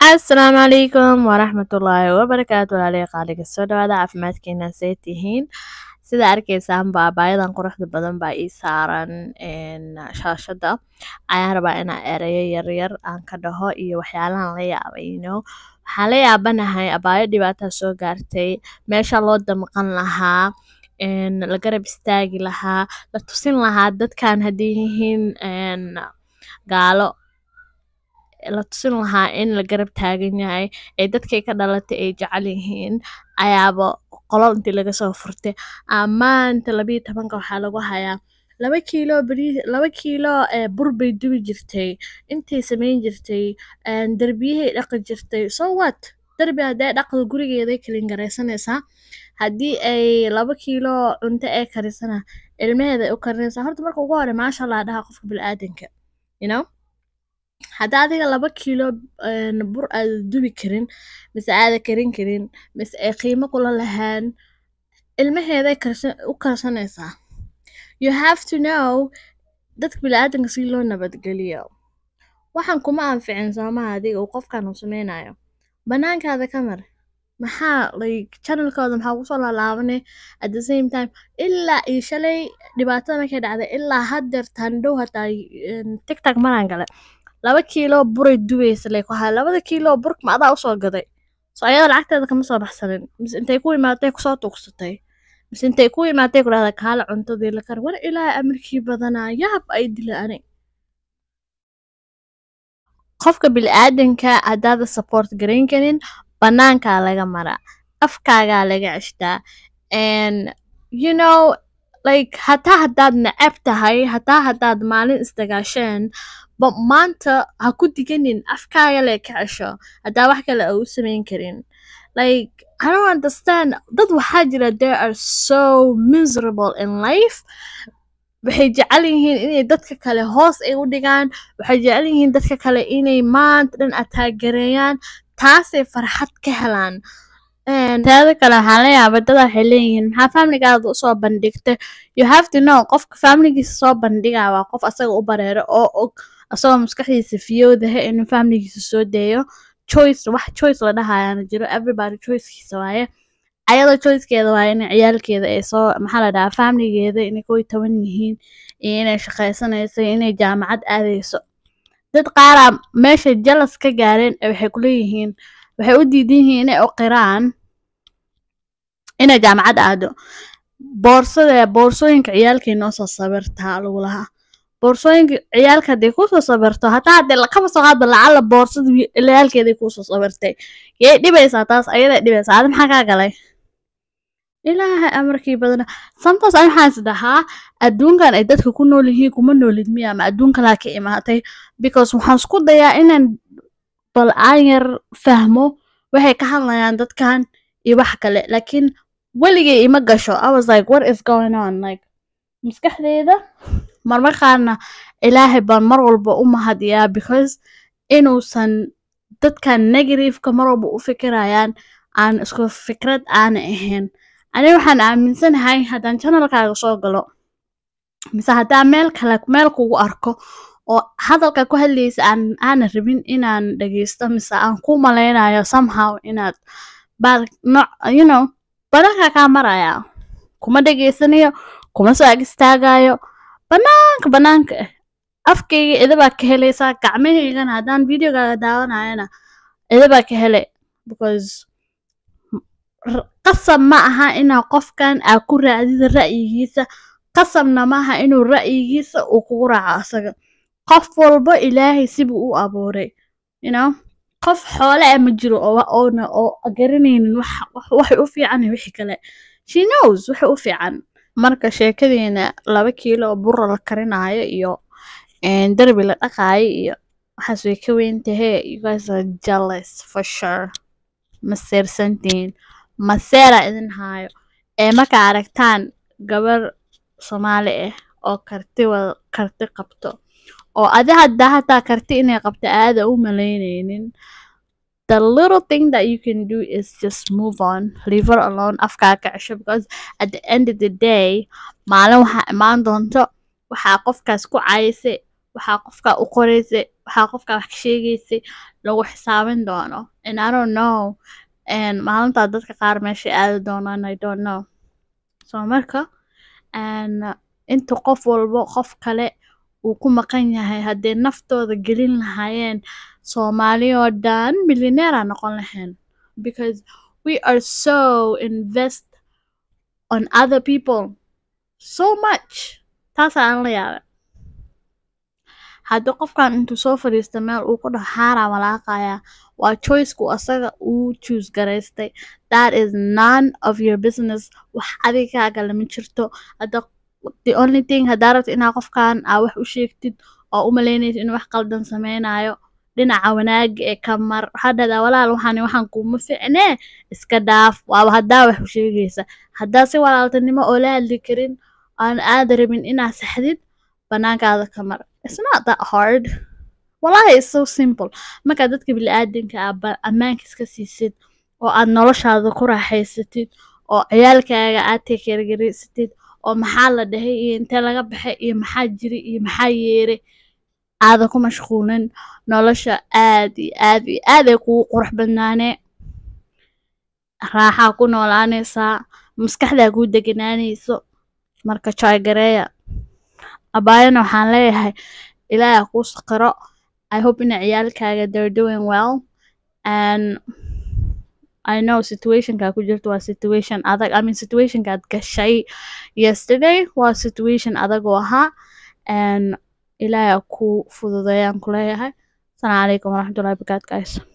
asalaamu calaykum waraxmatullaahi wabarakaatu walaalihi qaaliga soo dhawaada caafimaadkeena see tihiin sida arkaysaan baabaayadan quruxda badan baa ii saaran shaashada ayaan rabaa inaa ereyo yaryar aan ka dhaho iyo waxyaalahan la yaabayno waxaan la yaabanahay abaayo dhibaataa soo gaartay meesha loo damqan lahaa la garab istaagi lahaa la tusin lahaa dadkan hadday yihiin gaalo la tusin lahaa in la garab taagan yahay ee dadkay ka dhalatay ay jecel yihiin ayaaba qolal intii lagasoo furtay ah, maanta labiyo tobanka waxaa lagu hayaa laba kiiloo bariis laba kiiloo eh, bur bay dubi jirtay intay samayn jirtay eh, derbiyahay dhaqi jirtay soo wat darbi hadday dhaqdo gurigeeday kalin garaysanaysaa haddii ay laba kiiloo cunto ee karisana ilmaheeda u karinaysaa horta marka ugu hore maasha allah dhaha qofka bili you know hadaa adiga laba kilo bur aada dubi karin mise aada karin karin mise ay qiimo kula lahaan ilmaheeday u karsanaysaa you have to know dadka biniaadanka si loo nabadgeliyo waxaan kuma anficin soomaha adiga uu qofkan sameynayo banaankaada ka mar maxaa like channelkooda maxaa kusoo laalaabanay at the same time ilaa iyo shalay dhibaatada markay dhacday ilaa haddeer taandhow hataa tiktok maraan gale laba kiiloo buray dubaysalewaaa labada kiiloo burkma adaa usoo gaday so ayada lacagteeda kama soo baxsanin mise intay ku imaatay kusoo tuugsatay mise intay ku imaatay kudhahda kaala cuntadii la kar war ilaaha amarkii badanaa yaab ay dila ani qofka bili-aadanka haddaada sabort garayn karin banaankaa laga maraa afkaagaa laga ceshtaa you know like hataa haddaad necab tahay hataa haddaad maalin isdagaasheen ba maanta ha ku diganin afkaaga le ka cesho haddaa wax kale a u samayn karin like i don't understand dad waxaa jira there are so miserable in life waxay jecel yihiin inay dadka kale hoos ay u dhigaan waxay jecel yihiin dadka kale inay maanta dhan ataagareeyaan taasay farxad ka helaan teeda kale waxaa la yaaba dad waxay leeyihiin maxaa faamiligaada usoo bandhigtay you have to know qofka faamiligiisa soo bandhigaa waa qof asaga u bareero oo og asagoo maskaxdiisa fiyoodaha inuu faamiligiisa soo daeyo choice wax choice la dhahayaana jiro everybody choicekiisa waaye ayada choicekeeda waaye inay ciyaalkeeda ay soo maxaa la dhahaa faamiligeeda inay koy toban yihiin iyo inay shaqaysanayso inay jaamacad aadayso dad qaaraa ah meeshay jalas ka gaareen waxay kuleeyihiin waxay u diidan yihiin inay u qiraan inay jaamacad aado boorsada boorsooyinka ciyaalkay noo soo sabirtaa lagu boorsooyinka ciyaalka haday kuusoo sabirto hataa hadee lakaba soo qaadba lacala boorsada ciyaalkeeday kuusoo sabirtay yay dhibaysaa taas ayaday dhibaysaa aada maxaa kaa galay ilaahay amarkii badana samtaas ani waxaan is adduunkan ay dadka ku nool yihiin kuma noolid miya ama adduunkan ka imaatay because waxaan isku dayaa inaan bal aan yar fahmo waxay ka hadlayaan dadkan iyo wax kale laakiin weligay ima gasho i like what is going on like maskaxdeeda marmar qaarna ilaahay baan mar walba u mahadiyaa because inuusan dadkan negativeka mar walba u fikirayaan aan isku fikrad aana ahayn aniga waxaan aaminsanahay haddaan janalkaaga soo galo mise haddaa meel kale meel kugu arko oo hadalka ku hadlaysa aana rabin inaan dhageysto mise aan ku malaynayo somehow inaad bal nooc you know banaanka kaa marayaa kuma dhegaysanayo kuma soo ag istaagaayo banaanka banaanka ah afkayga idabaad ka helaysaa gacmahaygana haddaan videogaaga daawanayana idabaad ka hela because qasab ma aha inaa qofkan aa ku raacdida ra'yigiisa qasabna maaha inuu ra'yigiisa uu kugu raaco asaga qof walba ilaahay sibuu u abuuray you know qof xoole ah ma jiro oona oo garanaynin waxay u fiican iyo kale she knows waxay u fiican marka sheekadeena laba kiilo oo buro la karinaayo iyo derbi la dhaqaayo iyo waxaas way ka weyn tahee you guys for sure ma seersantiin maseera idin haayo ee markaa aragtaan gabar soomaali ah oo karti wada karti qabto oo adi haddaa hataa karti inay qabto aada u malaynaynin the little thing that you can do is just move on leave alone afkaa ka cesho because at the end of the day maalin waxaa imaan doonto waxaa qofkaas ku cayaysay waxaa qofkaa u qoraysay waxaa qofkaa wax ka sheegaysay lagu xisaabin doono and i don't know and maalintaa dadka qaar meeshay aadi doonaan i don't know so marka and uh, inta qof walbo qof kale uu ku maqan yahay hadday naftooda gelin lahaayeen soomaali oo dhan milyaneera noqon lahayn because we are so invest on other people so much taasaa aan la yaabay haddii qofkan intuu soo fadhiista meel uu ku dhex xaaraa walaaqayaa waa choiceku asaga uu juus garaystay that is none of your business wax adigaaga lama jirto hadda the only thing hadaa rabto inaa qofkan aa wax u sheegtid oo u malaynaysa inuu wax qaldan samaynayo dhinaca wanaaga ee ka mar waxaa dhahdaa walaal waxaan waxaan kuuma ficnee iska dhaaf waaba haddaa wax u sheegaysa haddaa si walaaltanimo oo la hadli karin aan aada rabin inaa saxdid banaankaada ka mar isnot that hard wallaahi is so simple markaa dadka bili-aadanka aa ammaanka iska siisid oo aad noloshaada ku raaxaysatid oo ciyaalkaaga aad tekergerisatid oo maxaa la dhahay iyo intee laga baxay iyo maxaa jira iyo maxaa yeere aada ku mashquulin nolosha aad iyo aad iyo aad ay kugu qurux badnaane raaxaa ku noolaanaysaa maskaxdaa kuu deganaanayso marka jaagareeya abaayana waxaan leeyahay ilaaha kuu saqiro i hope ina ciyaalkaaga they're doing well and I know situationka ku jirto waa situation adag I mean situationka aad gashay yesterday waa situation adag oo ahaa ilaahay ha ku fududeeyaan kuleeyahay asalamu calaykum waraxmatullahi barakaatu guys